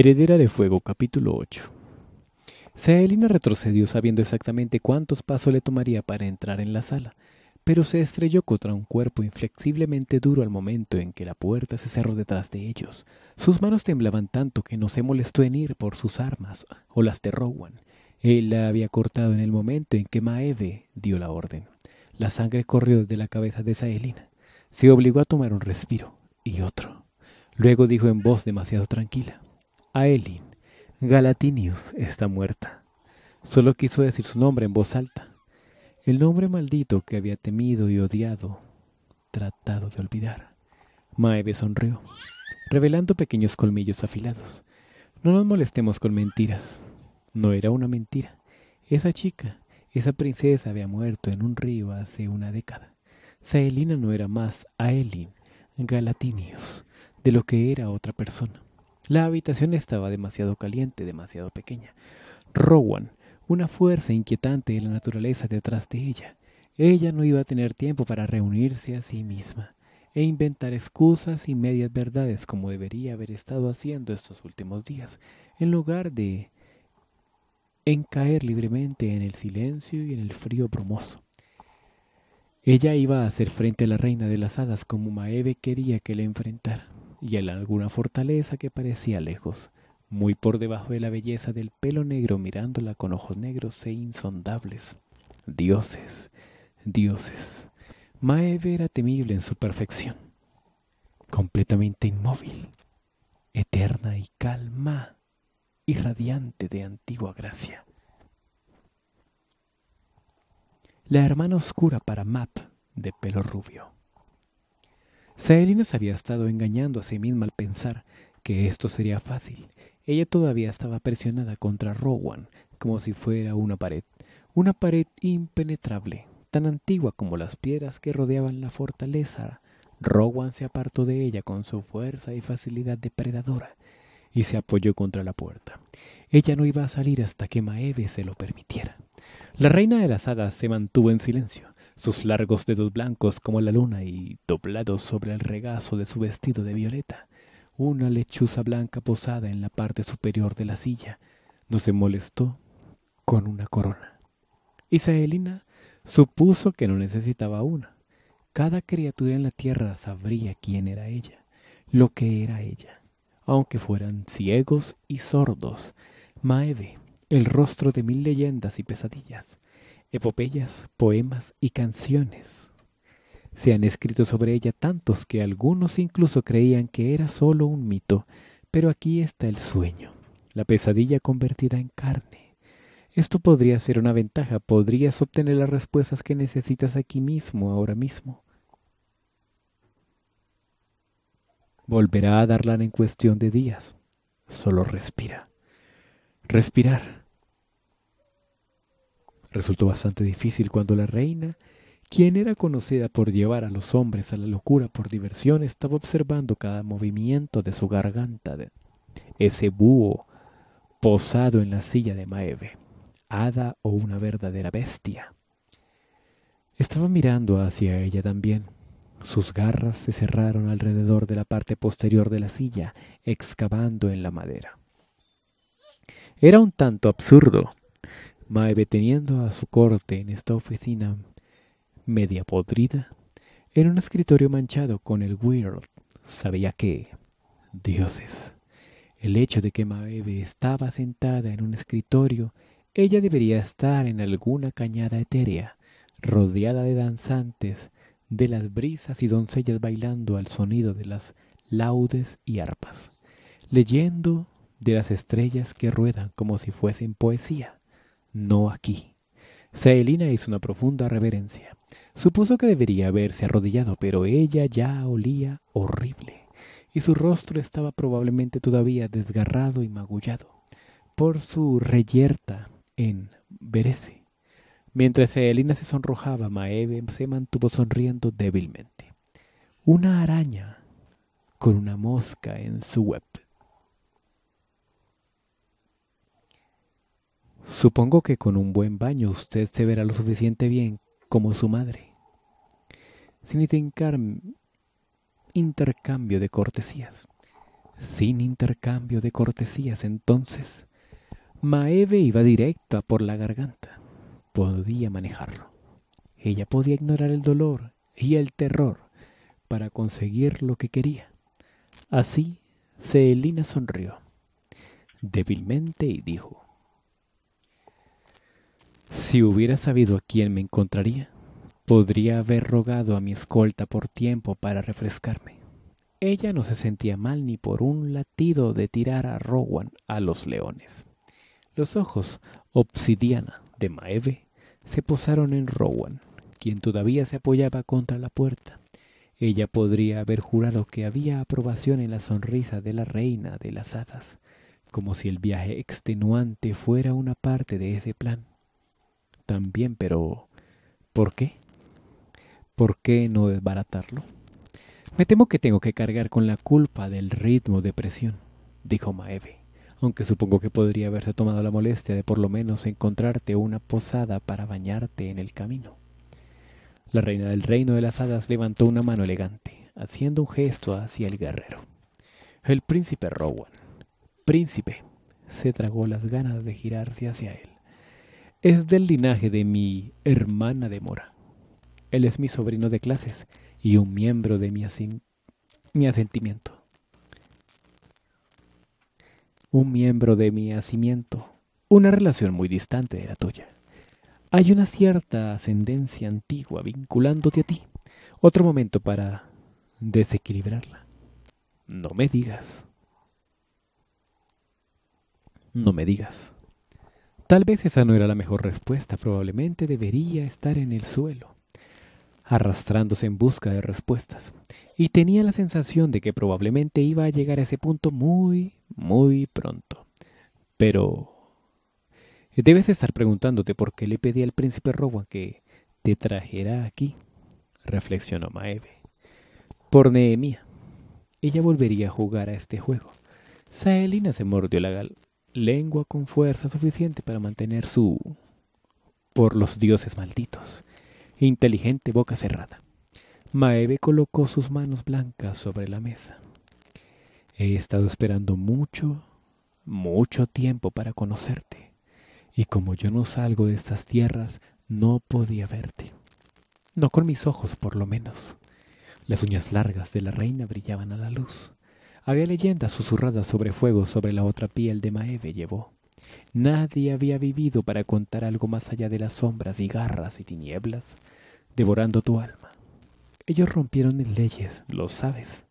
Heredera de Fuego, capítulo 8. Saelina retrocedió sabiendo exactamente cuántos pasos le tomaría para entrar en la sala, pero se estrelló contra un cuerpo inflexiblemente duro al momento en que la puerta se cerró detrás de ellos. Sus manos temblaban tanto que no se molestó en ir por sus armas o las de Rowan. Él la había cortado en el momento en que Maeve dio la orden. La sangre corrió desde la cabeza de Saelina. Se obligó a tomar un respiro y otro. Luego dijo en voz demasiado tranquila. Aelin, Galatinius está muerta. Solo quiso decir su nombre en voz alta. El nombre maldito que había temido y odiado, tratado de olvidar. Maeve sonrió, revelando pequeños colmillos afilados. No nos molestemos con mentiras. No era una mentira. Esa chica, esa princesa había muerto en un río hace una década. Saelina no era más Aelin, Galatinius, de lo que era otra persona. La habitación estaba demasiado caliente, demasiado pequeña. Rowan, una fuerza inquietante de la naturaleza detrás de ella. Ella no iba a tener tiempo para reunirse a sí misma e inventar excusas y medias verdades como debería haber estado haciendo estos últimos días, en lugar de encaer libremente en el silencio y en el frío brumoso. Ella iba a hacer frente a la reina de las hadas como Maeve quería que la enfrentara y en alguna fortaleza que parecía lejos, muy por debajo de la belleza del pelo negro mirándola con ojos negros e insondables. Dioses, dioses. Maeve era temible en su perfección, completamente inmóvil, eterna y calma, y radiante de antigua gracia. La hermana oscura para Map, de pelo rubio. Saelina había estado engañando a sí misma al pensar que esto sería fácil. Ella todavía estaba presionada contra Rowan, como si fuera una pared, una pared impenetrable, tan antigua como las piedras que rodeaban la fortaleza. Rowan se apartó de ella con su fuerza y facilidad depredadora y se apoyó contra la puerta. Ella no iba a salir hasta que Maeve se lo permitiera. La reina de las hadas se mantuvo en silencio, sus largos dedos blancos como la luna y doblados sobre el regazo de su vestido de violeta, una lechuza blanca posada en la parte superior de la silla, no se molestó con una corona. Isaelina supuso que no necesitaba una. Cada criatura en la tierra sabría quién era ella, lo que era ella, aunque fueran ciegos y sordos. Maeve, el rostro de mil leyendas y pesadillas, Epopeyas, poemas y canciones. Se han escrito sobre ella tantos que algunos incluso creían que era solo un mito, pero aquí está el sueño, la pesadilla convertida en carne. Esto podría ser una ventaja, podrías obtener las respuestas que necesitas aquí mismo, ahora mismo. Volverá a darla en cuestión de días. Solo respira. Respirar. Resultó bastante difícil cuando la reina, quien era conocida por llevar a los hombres a la locura por diversión, estaba observando cada movimiento de su garganta, de ese búho posado en la silla de Maeve, hada o una verdadera bestia. Estaba mirando hacia ella también. Sus garras se cerraron alrededor de la parte posterior de la silla, excavando en la madera. Era un tanto absurdo, Maeve, teniendo a su corte en esta oficina media podrida, en un escritorio manchado con el Weird, sabía que, dioses, el hecho de que Maeve estaba sentada en un escritorio, ella debería estar en alguna cañada etérea, rodeada de danzantes, de las brisas y doncellas bailando al sonido de las laudes y arpas, leyendo de las estrellas que ruedan como si fuesen poesía no aquí. Celina hizo una profunda reverencia. Supuso que debería haberse arrodillado, pero ella ya olía horrible, y su rostro estaba probablemente todavía desgarrado y magullado por su reyerta en Berece. Mientras Celina se sonrojaba, Maeve se mantuvo sonriendo débilmente. Una araña con una mosca en su web. Supongo que con un buen baño usted se verá lo suficiente bien como su madre. Sin intercambio de cortesías. Sin intercambio de cortesías, entonces, Maeve iba directa por la garganta. Podía manejarlo. Ella podía ignorar el dolor y el terror para conseguir lo que quería. Así, Celina sonrió débilmente y dijo, si hubiera sabido a quién me encontraría, podría haber rogado a mi escolta por tiempo para refrescarme. Ella no se sentía mal ni por un latido de tirar a Rowan a los leones. Los ojos obsidiana de Maeve se posaron en Rowan, quien todavía se apoyaba contra la puerta. Ella podría haber jurado que había aprobación en la sonrisa de la reina de las hadas, como si el viaje extenuante fuera una parte de ese plan también, pero ¿por qué? ¿Por qué no desbaratarlo? Me temo que tengo que cargar con la culpa del ritmo de presión, dijo Maeve, aunque supongo que podría haberse tomado la molestia de por lo menos encontrarte una posada para bañarte en el camino. La reina del reino de las hadas levantó una mano elegante, haciendo un gesto hacia el guerrero. El príncipe Rowan, príncipe, se tragó las ganas de girarse hacia él es del linaje de mi hermana de Mora. Él es mi sobrino de clases y un miembro de mi, mi asentimiento. Un miembro de mi asentimiento, una relación muy distante de la tuya. Hay una cierta ascendencia antigua vinculándote a ti. Otro momento para desequilibrarla. No me digas. No me digas. Tal vez esa no era la mejor respuesta, probablemente debería estar en el suelo, arrastrándose en busca de respuestas. Y tenía la sensación de que probablemente iba a llegar a ese punto muy, muy pronto. Pero... Debes estar preguntándote por qué le pedí al príncipe Rowan que te trajera aquí, reflexionó Maeve. Por Nehemia. Ella volvería a jugar a este juego. Saelina se mordió la, lengua con fuerza suficiente para mantener su, por los dioses malditos, inteligente boca cerrada. Maeve colocó sus manos blancas sobre la mesa. He estado esperando mucho, mucho tiempo para conocerte, y como yo no salgo de estas tierras, no podía verte. No con mis ojos, por lo menos. Las uñas largas de la reina brillaban a la luz. Había leyendas susurradas sobre fuego sobre la otra piel de Maeve llevó. Nadie había vivido para contar algo más allá de las sombras y garras y tinieblas, devorando tu alma. Ellos rompieron mis leyes, lo sabes.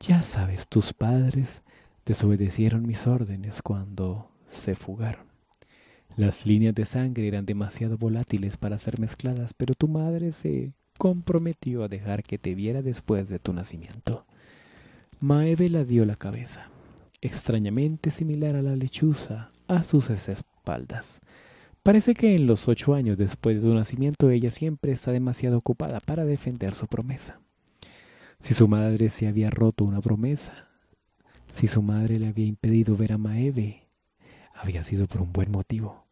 Ya sabes, tus padres desobedecieron mis órdenes cuando se fugaron. Las líneas de sangre eran demasiado volátiles para ser mezcladas, pero tu madre se comprometió a dejar que te viera después de tu nacimiento. Maeve la dio la cabeza, extrañamente similar a la lechuza, a sus espaldas. Parece que en los ocho años después de su nacimiento ella siempre está demasiado ocupada para defender su promesa. Si su madre se había roto una promesa, si su madre le había impedido ver a Maeve, había sido por un buen motivo,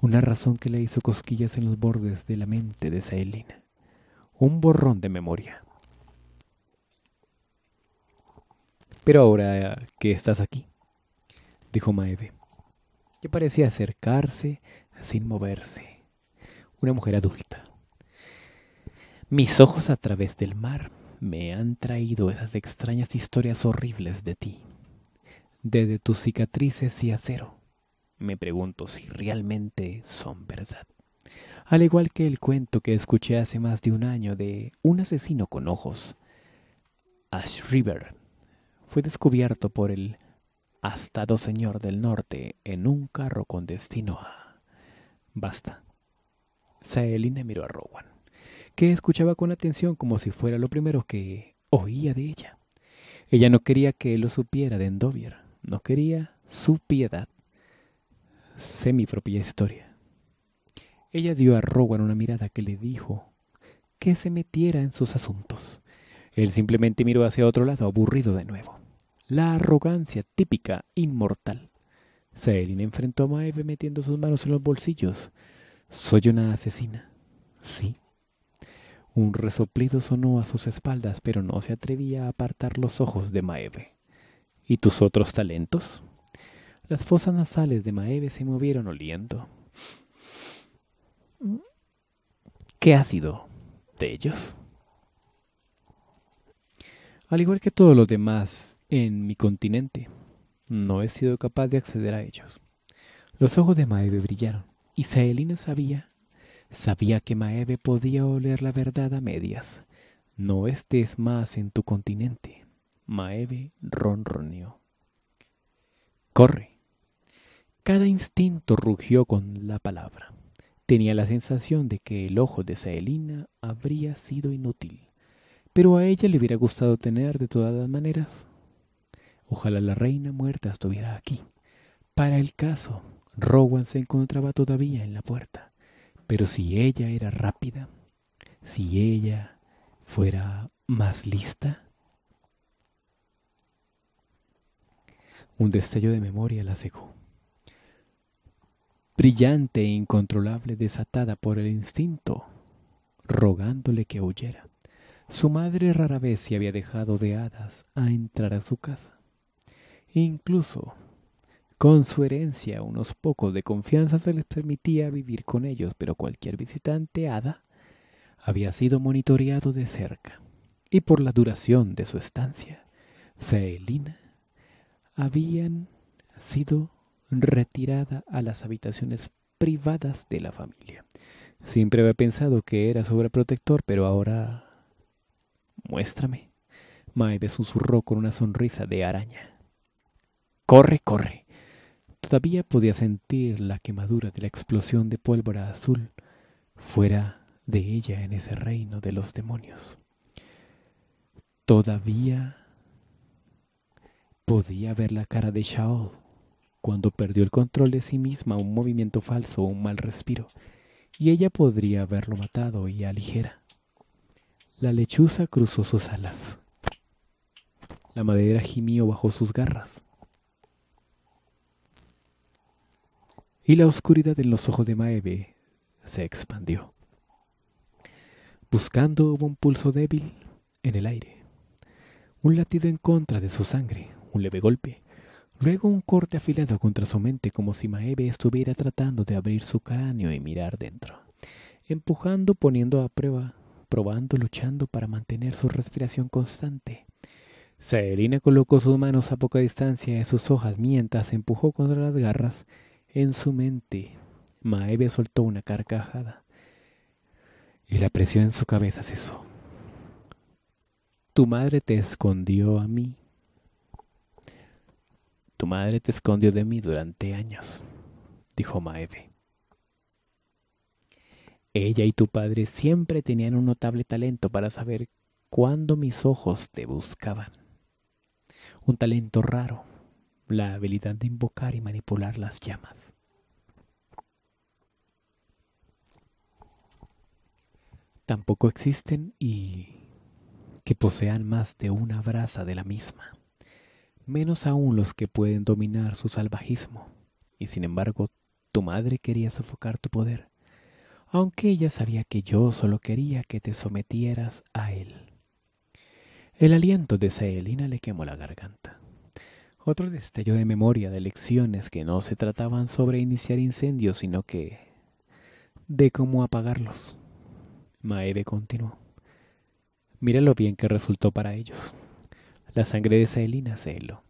una razón que le hizo cosquillas en los bordes de la mente de Saelina, un borrón de memoria. Pero ahora que estás aquí, dijo Maeve, que parecía acercarse sin moverse. Una mujer adulta. Mis ojos a través del mar me han traído esas extrañas historias horribles de ti, desde tus cicatrices y acero. Me pregunto si realmente son verdad. Al igual que el cuento que escuché hace más de un año de un asesino con ojos, Ash River, fue descubierto por el astado señor del norte en un carro con destino a... Basta. Saeline miró a Rowan, que escuchaba con atención como si fuera lo primero que oía de ella. Ella no quería que lo supiera de Endovier, no quería su piedad. Sé mi propia historia. Ella dio a Rowan una mirada que le dijo que se metiera en sus asuntos. Él simplemente miró hacia otro lado, aburrido de nuevo. La arrogancia típica, inmortal. Selin enfrentó a Maeve metiendo sus manos en los bolsillos. Soy una asesina. Sí. Un resoplido sonó a sus espaldas, pero no se atrevía a apartar los ojos de Maeve. ¿Y tus otros talentos? Las fosas nasales de Maeve se movieron oliendo. ¿Qué ha sido de ellos? al igual que todos los demás en mi continente. No he sido capaz de acceder a ellos. Los ojos de Maeve brillaron, y Saelina sabía, sabía que Maeve podía oler la verdad a medias. No estés más en tu continente. Maeve ronroneó. Corre. Cada instinto rugió con la palabra. Tenía la sensación de que el ojo de Saelina habría sido inútil pero a ella le hubiera gustado tener de todas las maneras. Ojalá la reina muerta estuviera aquí. Para el caso, Rowan se encontraba todavía en la puerta, pero si ella era rápida, si ella fuera más lista. Un destello de memoria la cegó. Brillante e incontrolable, desatada por el instinto, rogándole que huyera. Su madre rara vez se había dejado de hadas a entrar a su casa. Incluso con su herencia, unos pocos de confianza se les permitía vivir con ellos, pero cualquier visitante hada había sido monitoreado de cerca. Y por la duración de su estancia, Celina había sido retirada a las habitaciones privadas de la familia. Siempre había pensado que era sobreprotector, pero ahora Muéstrame. Maeve susurró con una sonrisa de araña. Corre, corre. Todavía podía sentir la quemadura de la explosión de pólvora azul fuera de ella en ese reino de los demonios. Todavía podía ver la cara de Shaol cuando perdió el control de sí misma, un movimiento falso o un mal respiro, y ella podría haberlo matado y aligera. La lechuza cruzó sus alas. La madera gimió bajo sus garras. Y la oscuridad en los ojos de Maeve se expandió, buscando un pulso débil en el aire, un latido en contra de su sangre, un leve golpe, luego un corte afilado contra su mente como si Maeve estuviera tratando de abrir su cráneo y mirar dentro, empujando, poniendo a prueba probando, luchando para mantener su respiración constante. Saelina colocó sus manos a poca distancia de sus hojas mientras empujó contra las garras en su mente. Maeve soltó una carcajada y la presión en su cabeza cesó. Tu madre te escondió a mí. Tu madre te escondió de mí durante años, dijo Maeve. Ella y tu padre siempre tenían un notable talento para saber cuándo mis ojos te buscaban. Un talento raro, la habilidad de invocar y manipular las llamas. Tampoco existen y que posean más de una brasa de la misma, menos aún los que pueden dominar su salvajismo. Y sin embargo, tu madre quería sofocar tu poder aunque ella sabía que yo solo quería que te sometieras a él. El aliento de Saelina le quemó la garganta. Otro destello de memoria de lecciones que no se trataban sobre iniciar incendios, sino que de cómo apagarlos. Maeve continuó. Mira lo bien que resultó para ellos. La sangre de Saelina se heló.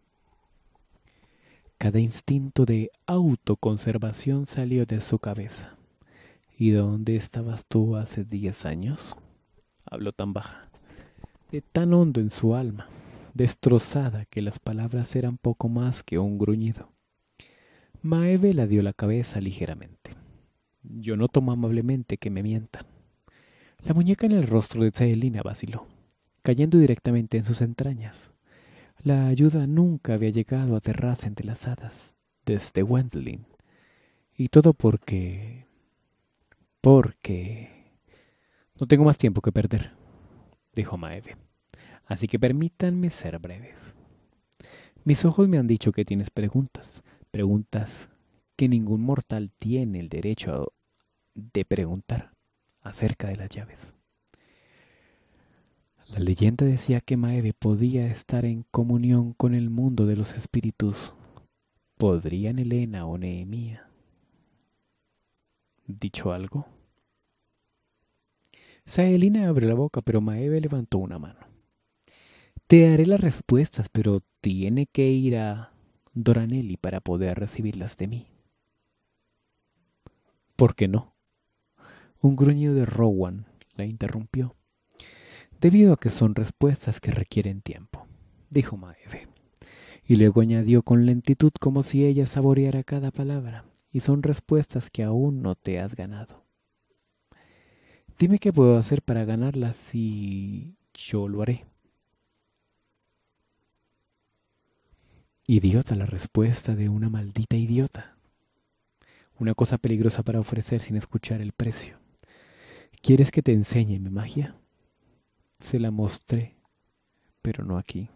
Cada instinto de autoconservación salió de su cabeza. ¿Y dónde estabas tú hace diez años? Habló tan baja, de tan hondo en su alma, destrozada que las palabras eran poco más que un gruñido. Maeve la dio la cabeza ligeramente. Yo no tomo amablemente que me mientan. La muñeca en el rostro de Celina vaciló, cayendo directamente en sus entrañas. La ayuda nunca había llegado a las hadas, desde este Wendling. Y todo porque porque no tengo más tiempo que perder, dijo Maeve. Así que permítanme ser breves. Mis ojos me han dicho que tienes preguntas, preguntas que ningún mortal tiene el derecho de preguntar acerca de las llaves. La leyenda decía que Maeve podía estar en comunión con el mundo de los espíritus. ¿Podrían Elena o Nehemía dicho algo? Saelina abrió la boca, pero Maeve levantó una mano. Te daré las respuestas, pero tiene que ir a Doranelli para poder recibirlas de mí. ¿Por qué no? Un gruñido de Rowan la interrumpió. Debido a que son respuestas que requieren tiempo, dijo Maeve. Y luego añadió con lentitud como si ella saboreara cada palabra y son respuestas que aún no te has ganado. Dime qué puedo hacer para ganarlas y yo lo haré. Idiota la respuesta de una maldita idiota. Una cosa peligrosa para ofrecer sin escuchar el precio. ¿Quieres que te enseñe mi magia? Se la mostré, pero no aquí.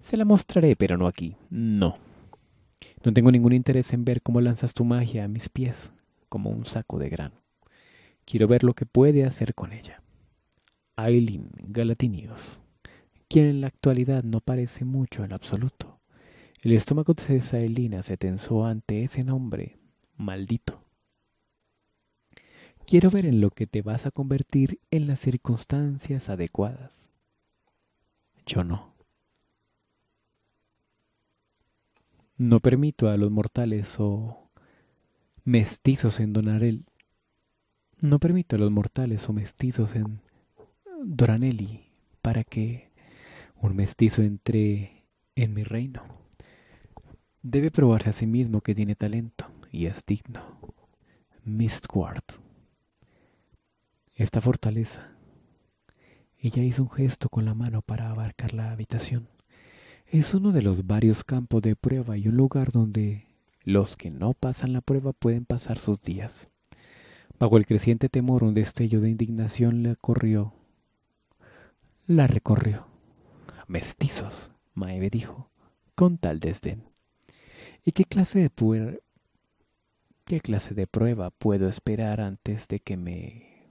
Se la mostraré, pero no aquí. No. No tengo ningún interés en ver cómo lanzas tu magia a mis pies, como un saco de grano. Quiero ver lo que puede hacer con ella. Aileen Galatinios, quien en la actualidad no parece mucho en absoluto. El estómago de Saelina se tensó ante ese nombre, maldito. Quiero ver en lo que te vas a convertir en las circunstancias adecuadas. Yo no. No permito a los mortales o mestizos en Donarel. No permito a los mortales o mestizos en Doranelli para que un mestizo entre en mi reino. Debe probarse a sí mismo que tiene talento y es digno. Mistquart. Esta fortaleza. Ella hizo un gesto con la mano para abarcar la habitación. Es uno de los varios campos de prueba y un lugar donde los que no pasan la prueba pueden pasar sus días. Bajo el creciente temor, un destello de indignación la corrió. La recorrió. Mestizos, Maeve dijo, con tal desdén. ¿Y qué clase de qué clase de prueba puedo esperar antes de que me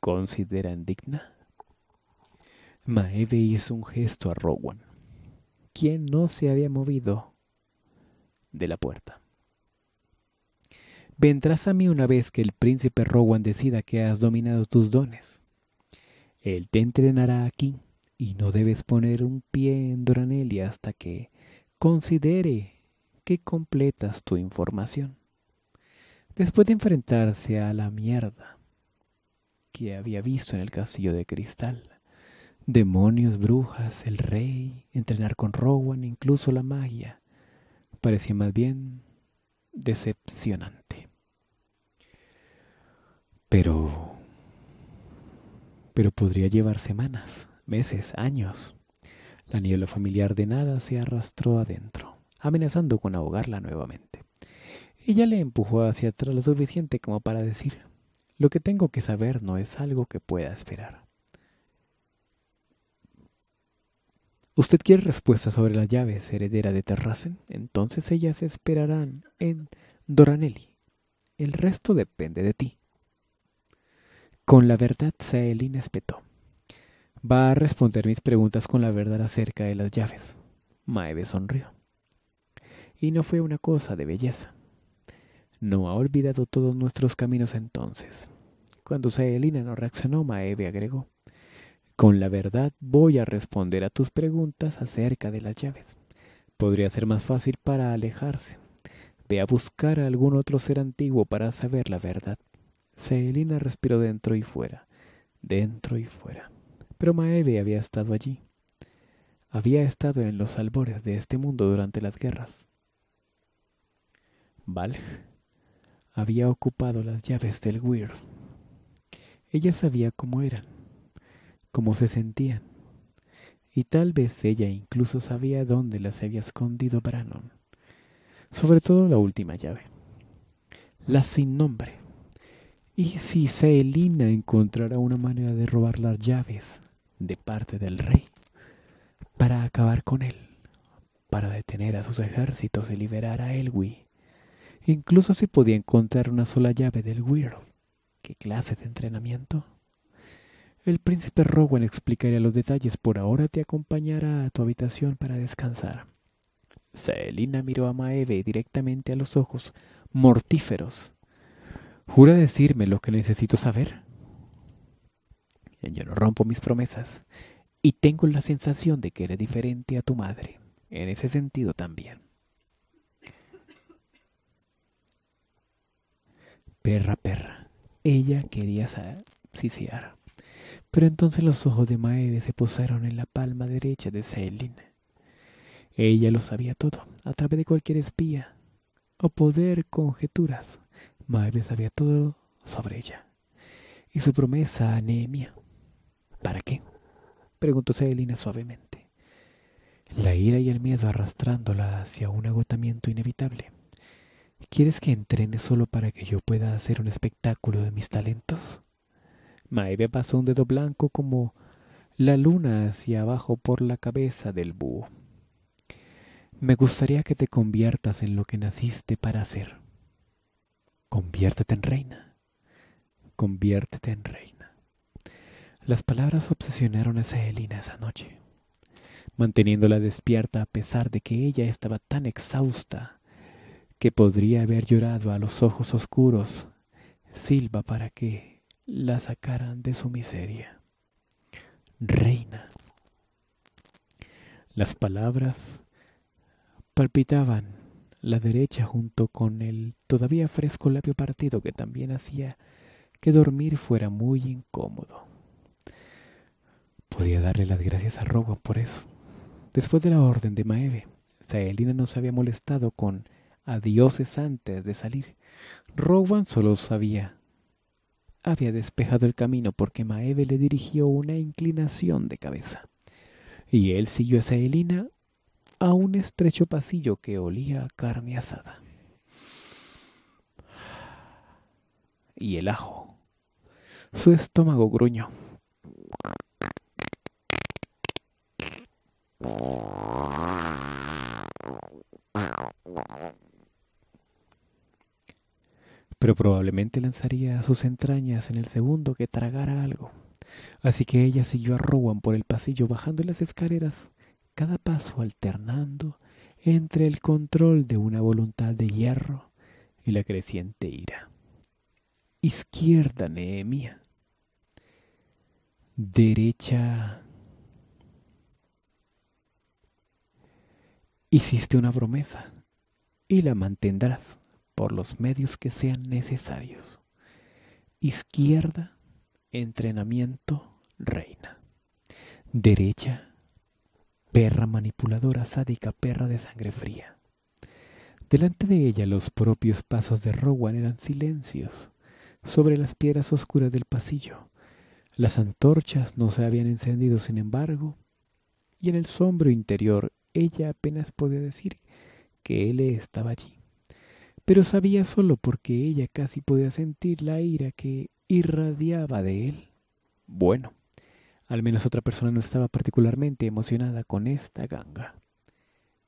consideren digna? Maeve hizo un gesto a Rowan quien no se había movido de la puerta. Vendrás a mí una vez que el príncipe Rowan decida que has dominado tus dones. Él te entrenará aquí y no debes poner un pie en Doranelia hasta que considere que completas tu información. Después de enfrentarse a la mierda que había visto en el castillo de cristal, Demonios, brujas, el rey, entrenar con Rowan, incluso la magia, parecía más bien decepcionante. Pero... Pero podría llevar semanas, meses, años. La niebla familiar de nada se arrastró adentro, amenazando con ahogarla nuevamente. Ella le empujó hacia atrás lo suficiente como para decir, lo que tengo que saber no es algo que pueda esperar. ¿Usted quiere respuesta sobre las llaves heredera de Terrasen? Entonces ellas esperarán en Doranelli. El resto depende de ti. Con la verdad, Saelina espetó. Va a responder mis preguntas con la verdad acerca de las llaves. Maeve sonrió. Y no fue una cosa de belleza. No ha olvidado todos nuestros caminos entonces. Cuando Saelina no reaccionó, Maeve agregó. Con la verdad voy a responder a tus preguntas acerca de las llaves. Podría ser más fácil para alejarse. Ve a buscar a algún otro ser antiguo para saber la verdad. Selina respiró dentro y fuera, dentro y fuera. Pero Maeve había estado allí. Había estado en los albores de este mundo durante las guerras. Balj había ocupado las llaves del Weir. Ella sabía cómo eran cómo se sentían, y tal vez ella incluso sabía dónde las había escondido Branon, sobre todo la última llave, la sin nombre. ¿Y si Celina encontrara una manera de robar las llaves de parte del rey para acabar con él, para detener a sus ejércitos y liberar a Elwi? Incluso si podía encontrar una sola llave del Weird. ¿Qué clase de entrenamiento? El príncipe Rowan explicaría los detalles. Por ahora te acompañará a tu habitación para descansar. Selina miró a Maeve directamente a los ojos, mortíferos. ¿Jura decirme lo que necesito saber? Yo no rompo mis promesas y tengo la sensación de que eres diferente a tu madre. En ese sentido también. Perra, perra. Ella quería saber, pero entonces los ojos de Maeve se posaron en la palma derecha de Céline. Ella lo sabía todo, a través de cualquier espía o poder conjeturas. Maeve sabía todo sobre ella. Y su promesa a Nehemia. ¿Para qué? preguntó Céline suavemente. La ira y el miedo arrastrándola hacia un agotamiento inevitable. ¿Quieres que entrene solo para que yo pueda hacer un espectáculo de mis talentos? Maeve pasó un dedo blanco como la luna hacia abajo por la cabeza del búho. Me gustaría que te conviertas en lo que naciste para ser. Conviértete en reina. Conviértete en reina. Las palabras obsesionaron a Selina esa noche, manteniéndola despierta a pesar de que ella estaba tan exhausta que podría haber llorado a los ojos oscuros. Silva para qué? la sacaran de su miseria. Reina. Las palabras palpitaban la derecha junto con el todavía fresco labio partido que también hacía que dormir fuera muy incómodo. Podía darle las gracias a Rowan por eso. Después de la orden de Maeve, Saelina se había molestado con adioses antes de salir. Rowan solo sabía había despejado el camino porque Maeve le dirigió una inclinación de cabeza. Y él siguió a Elina a un estrecho pasillo que olía a carne asada. Y el ajo. Su estómago gruñó pero probablemente lanzaría sus entrañas en el segundo que tragara algo. Así que ella siguió a Rowan por el pasillo bajando las escaleras, cada paso alternando entre el control de una voluntad de hierro y la creciente ira. Izquierda, Nehemia. Derecha. Hiciste una promesa y la mantendrás por los medios que sean necesarios. Izquierda, entrenamiento, reina. Derecha, perra manipuladora, sádica, perra de sangre fría. Delante de ella los propios pasos de Rowan eran silencios, sobre las piedras oscuras del pasillo. Las antorchas no se habían encendido, sin embargo, y en el sombro interior ella apenas podía decir que él estaba allí pero sabía solo porque ella casi podía sentir la ira que irradiaba de él. Bueno, al menos otra persona no estaba particularmente emocionada con esta ganga.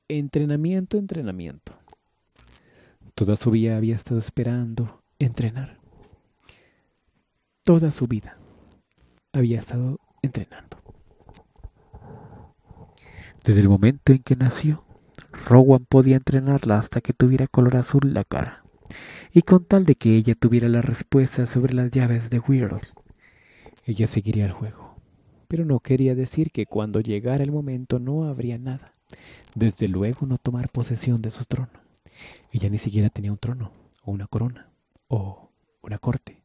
Entrenamiento, entrenamiento. Toda su vida había estado esperando entrenar. Toda su vida había estado entrenando. Desde el momento en que nació, Rowan podía entrenarla hasta que tuviera color azul la cara, y con tal de que ella tuviera la respuesta sobre las llaves de Weird, ella seguiría el juego. Pero no quería decir que cuando llegara el momento no habría nada. Desde luego no tomar posesión de su trono. Ella ni siquiera tenía un trono, o una corona, o una corte.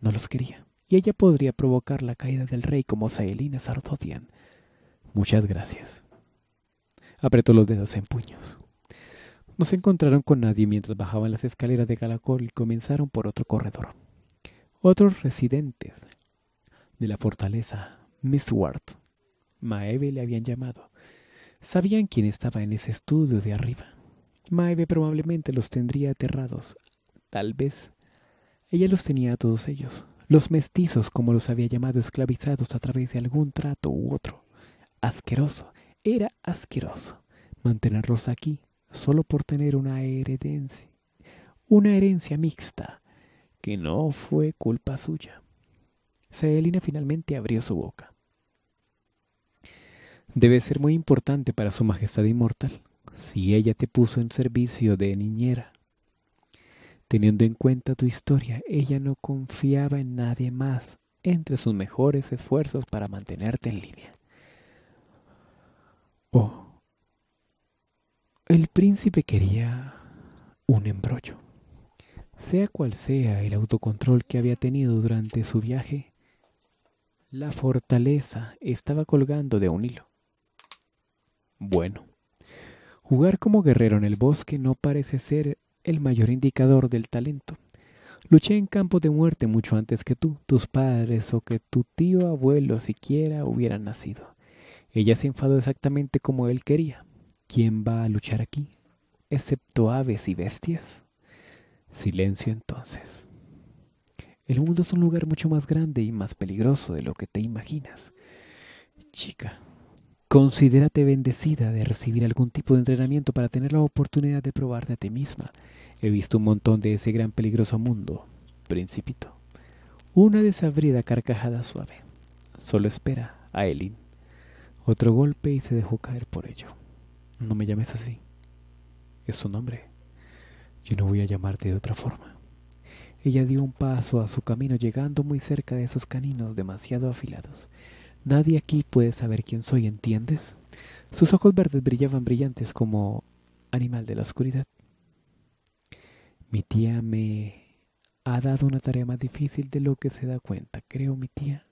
No los quería. Y ella podría provocar la caída del rey como Saelina Sardodian. Muchas gracias. Apretó los dedos en puños. No se encontraron con nadie mientras bajaban las escaleras de Galacol y comenzaron por otro corredor. Otros residentes de la fortaleza, Miss Ward, Maeve le habían llamado. Sabían quién estaba en ese estudio de arriba. Maeve probablemente los tendría aterrados. Tal vez. Ella los tenía a todos ellos, los mestizos, como los había llamado, esclavizados a través de algún trato u otro, asqueroso, era asqueroso mantenerlos aquí solo por tener una herencia, una herencia mixta que no fue culpa suya. Selina finalmente abrió su boca. Debe ser muy importante para su majestad inmortal si ella te puso en servicio de niñera. Teniendo en cuenta tu historia, ella no confiaba en nadie más entre sus mejores esfuerzos para mantenerte en línea. Oh, el príncipe quería un embrollo. Sea cual sea el autocontrol que había tenido durante su viaje, la fortaleza estaba colgando de un hilo. Bueno, jugar como guerrero en el bosque no parece ser el mayor indicador del talento. Luché en campo de muerte mucho antes que tú, tus padres o que tu tío abuelo siquiera hubieran nacido. Ella se enfadó exactamente como él quería. ¿Quién va a luchar aquí? Excepto aves y bestias. Silencio entonces. El mundo es un lugar mucho más grande y más peligroso de lo que te imaginas. Chica, Considérate bendecida de recibir algún tipo de entrenamiento para tener la oportunidad de probarte a ti misma. He visto un montón de ese gran peligroso mundo, principito. Una desabrida carcajada suave. Solo espera a Elin. Otro golpe y se dejó caer por ello. No me llames así. Es su nombre. Yo no voy a llamarte de otra forma. Ella dio un paso a su camino llegando muy cerca de esos caninos demasiado afilados. Nadie aquí puede saber quién soy, ¿entiendes? Sus ojos verdes brillaban brillantes como animal de la oscuridad. Mi tía me ha dado una tarea más difícil de lo que se da cuenta, creo mi tía.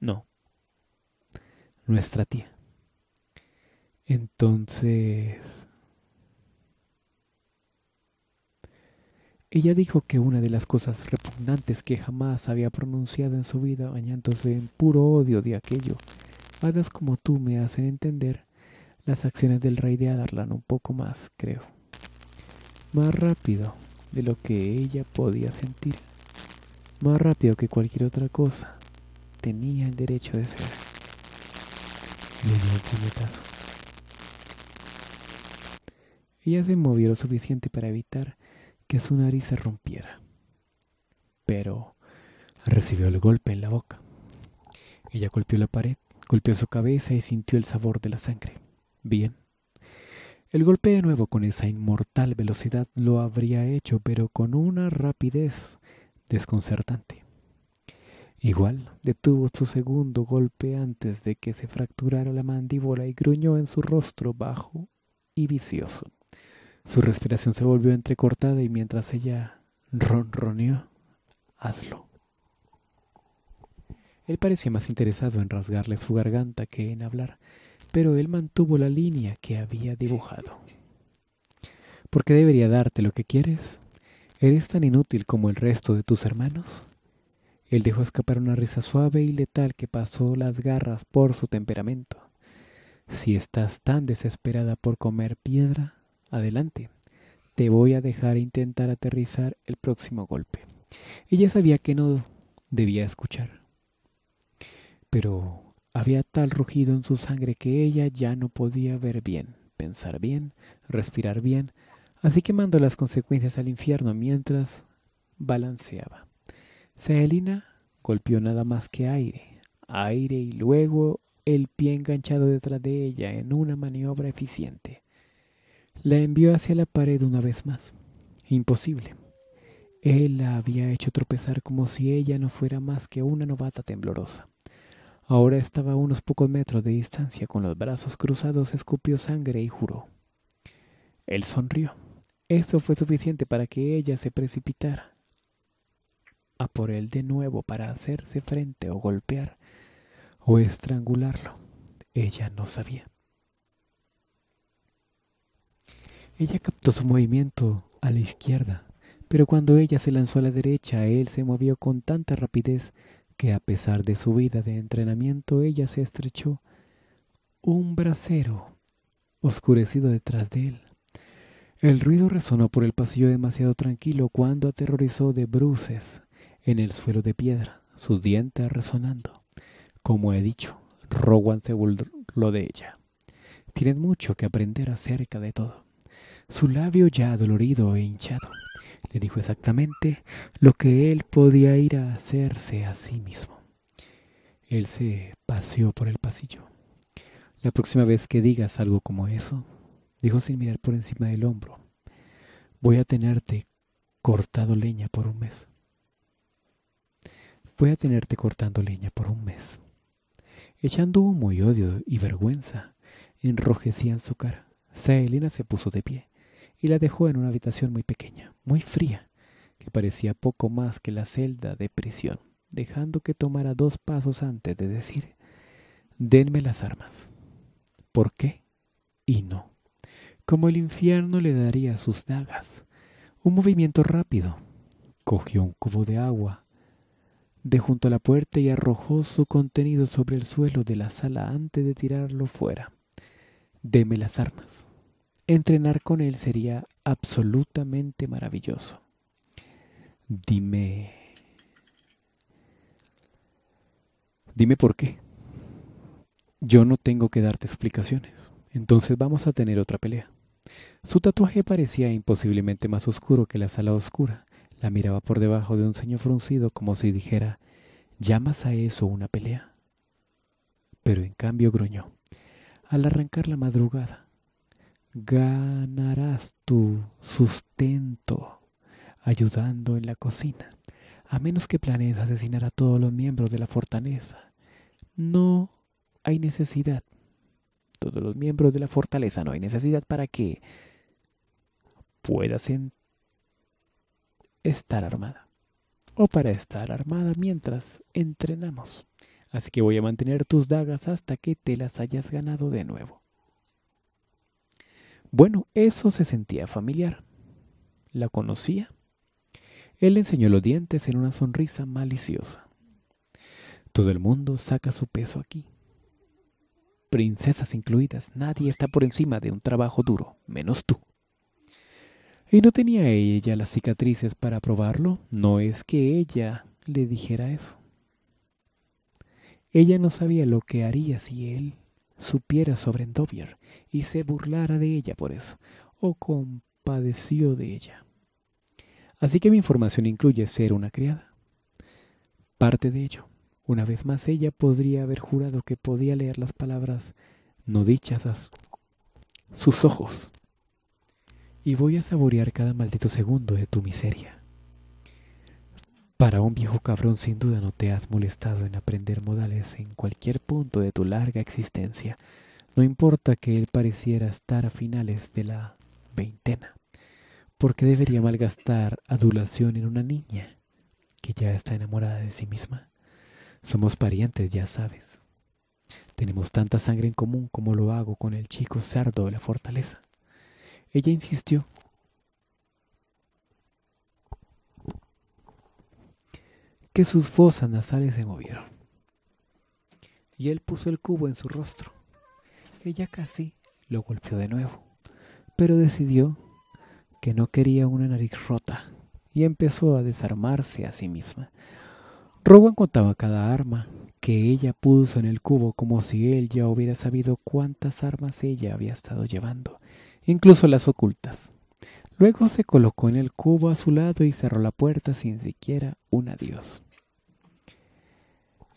No, nuestra tía. Entonces, ella dijo que una de las cosas repugnantes que jamás había pronunciado en su vida, bañándose en puro odio de aquello, hadas como tú me hacen entender las acciones del rey de Adarlan un poco más, creo. Más rápido de lo que ella podía sentir. Más rápido que cualquier otra cosa. Tenía el derecho de ser le dio Ella se movió lo suficiente para evitar que su nariz se rompiera, pero recibió el golpe en la boca. Ella golpeó la pared, golpeó su cabeza y sintió el sabor de la sangre. Bien. El golpe de nuevo con esa inmortal velocidad lo habría hecho, pero con una rapidez desconcertante. Igual, detuvo su segundo golpe antes de que se fracturara la mandíbula y gruñó en su rostro bajo y vicioso. Su respiración se volvió entrecortada y mientras ella ronroneó, hazlo. Él parecía más interesado en rasgarle su garganta que en hablar, pero él mantuvo la línea que había dibujado. ¿Por qué debería darte lo que quieres? ¿Eres tan inútil como el resto de tus hermanos? Él dejó escapar una risa suave y letal que pasó las garras por su temperamento. Si estás tan desesperada por comer piedra, adelante. Te voy a dejar intentar aterrizar el próximo golpe. Ella sabía que no debía escuchar. Pero había tal rugido en su sangre que ella ya no podía ver bien, pensar bien, respirar bien, así que mandó las consecuencias al infierno mientras balanceaba. Celina golpeó nada más que aire, aire y luego el pie enganchado detrás de ella en una maniobra eficiente. La envió hacia la pared una vez más. Imposible. Él la había hecho tropezar como si ella no fuera más que una novata temblorosa. Ahora estaba a unos pocos metros de distancia, con los brazos cruzados, escupió sangre y juró. Él sonrió. Esto fue suficiente para que ella se precipitara a por él de nuevo para hacerse frente o golpear o estrangularlo. Ella no sabía. Ella captó su movimiento a la izquierda, pero cuando ella se lanzó a la derecha, él se movió con tanta rapidez que a pesar de su vida de entrenamiento, ella se estrechó un brasero oscurecido detrás de él. El ruido resonó por el pasillo demasiado tranquilo cuando aterrorizó de bruces en el suelo de piedra, sus dientes resonando. Como he dicho, Rowan se burló de ella. Tienen mucho que aprender acerca de todo. Su labio ya dolorido e hinchado le dijo exactamente lo que él podía ir a hacerse a sí mismo. Él se paseó por el pasillo. La próxima vez que digas algo como eso, dijo sin mirar por encima del hombro, voy a tenerte cortado leña por un mes voy a tenerte cortando leña por un mes. Echando humo y odio y vergüenza, enrojecían su cara. Saelina se puso de pie y la dejó en una habitación muy pequeña, muy fría, que parecía poco más que la celda de prisión, dejando que tomara dos pasos antes de decir, denme las armas. ¿Por qué? Y no. Como el infierno le daría sus dagas. Un movimiento rápido. Cogió un cubo de agua de junto a la puerta y arrojó su contenido sobre el suelo de la sala antes de tirarlo fuera. Deme las armas. Entrenar con él sería absolutamente maravilloso. Dime... Dime por qué. Yo no tengo que darte explicaciones. Entonces vamos a tener otra pelea. Su tatuaje parecía imposiblemente más oscuro que la sala oscura, la miraba por debajo de un ceño fruncido como si dijera, ¿llamas a eso una pelea? Pero en cambio gruñó, al arrancar la madrugada, ganarás tu sustento ayudando en la cocina, a menos que planees asesinar a todos los miembros de la fortaleza. No hay necesidad. Todos los miembros de la fortaleza no hay necesidad para que puedas entrar estar armada. O para estar armada mientras entrenamos. Así que voy a mantener tus dagas hasta que te las hayas ganado de nuevo. Bueno, eso se sentía familiar. ¿La conocía? Él enseñó los dientes en una sonrisa maliciosa. Todo el mundo saca su peso aquí. Princesas incluidas, nadie está por encima de un trabajo duro, menos tú. ¿Y no tenía ella las cicatrices para probarlo? No es que ella le dijera eso. Ella no sabía lo que haría si él supiera sobre Endovier y se burlara de ella por eso, o compadeció de ella. Así que mi información incluye ser una criada. Parte de ello. Una vez más ella podría haber jurado que podía leer las palabras no dichas a sus ojos y voy a saborear cada maldito segundo de tu miseria. Para un viejo cabrón sin duda no te has molestado en aprender modales en cualquier punto de tu larga existencia, no importa que él pareciera estar a finales de la veintena, porque debería malgastar adulación en una niña que ya está enamorada de sí misma. Somos parientes, ya sabes. Tenemos tanta sangre en común como lo hago con el chico sardo de la fortaleza. Ella insistió. que sus fosas nasales se movieron. Y él puso el cubo en su rostro. Ella casi lo golpeó de nuevo, pero decidió que no quería una nariz rota y empezó a desarmarse a sí misma. Rowan contaba cada arma que ella puso en el cubo como si él ya hubiera sabido cuántas armas ella había estado llevando incluso las ocultas. Luego se colocó en el cubo a su lado y cerró la puerta sin siquiera un adiós.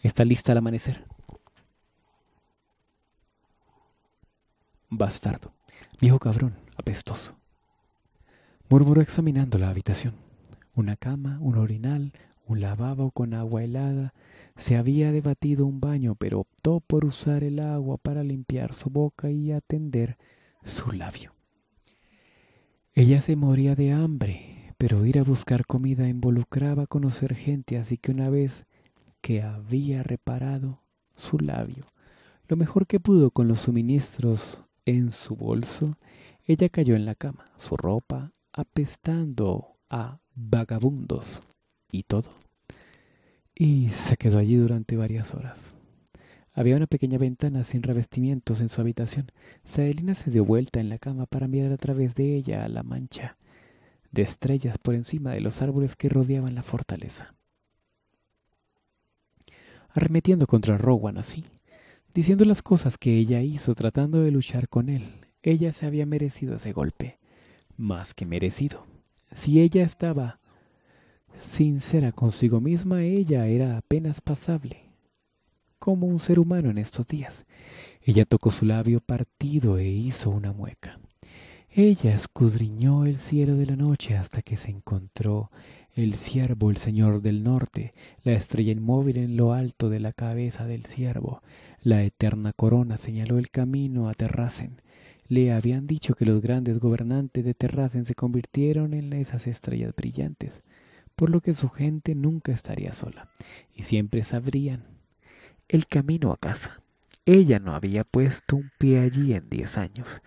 Está lista al amanecer. Bastardo, viejo cabrón, apestoso. Murmuró examinando la habitación. Una cama, un orinal, un lavabo con agua helada. Se había debatido un baño, pero optó por usar el agua para limpiar su boca y atender su labio. Ella se moría de hambre, pero ir a buscar comida involucraba conocer gente, así que una vez que había reparado su labio, lo mejor que pudo con los suministros en su bolso, ella cayó en la cama, su ropa apestando a vagabundos y todo. Y se quedó allí durante varias horas. Había una pequeña ventana sin revestimientos en su habitación. Sadelina se dio vuelta en la cama para mirar a través de ella a la mancha de estrellas por encima de los árboles que rodeaban la fortaleza. Arremetiendo contra Rowan así, diciendo las cosas que ella hizo tratando de luchar con él, ella se había merecido ese golpe, más que merecido. Si ella estaba sincera consigo misma, ella era apenas pasable como un ser humano en estos días. Ella tocó su labio partido e hizo una mueca. Ella escudriñó el cielo de la noche hasta que se encontró el ciervo, el señor del norte, la estrella inmóvil en lo alto de la cabeza del ciervo. La eterna corona señaló el camino a Terracen. Le habían dicho que los grandes gobernantes de Terracen se convirtieron en esas estrellas brillantes, por lo que su gente nunca estaría sola, y siempre sabrían el camino a casa. Ella no había puesto un pie allí en diez años,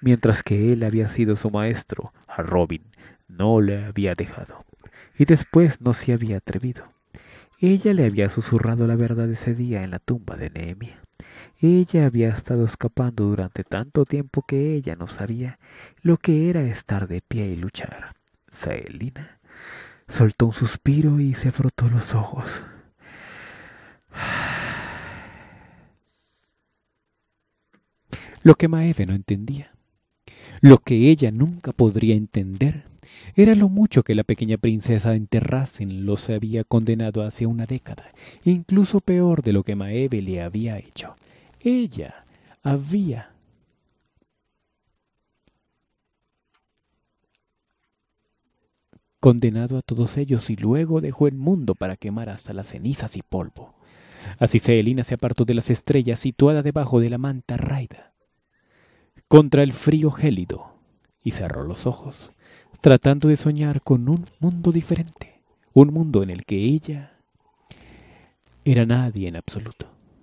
mientras que él había sido su maestro, a Robin no le había dejado, y después no se había atrevido. Ella le había susurrado la verdad ese día en la tumba de Nehemia. Ella había estado escapando durante tanto tiempo que ella no sabía lo que era estar de pie y luchar. Saelina soltó un suspiro y se frotó los ojos. Lo que Maeve no entendía, lo que ella nunca podría entender, era lo mucho que la pequeña princesa en lo los había condenado hace una década, incluso peor de lo que Maeve le había hecho. Ella había condenado a todos ellos y luego dejó el mundo para quemar hasta las cenizas y polvo. Así Celina se apartó de las estrellas situada debajo de la manta raida contra el frío gélido y cerró los ojos, tratando de soñar con un mundo diferente, un mundo en el que ella era nadie en absoluto.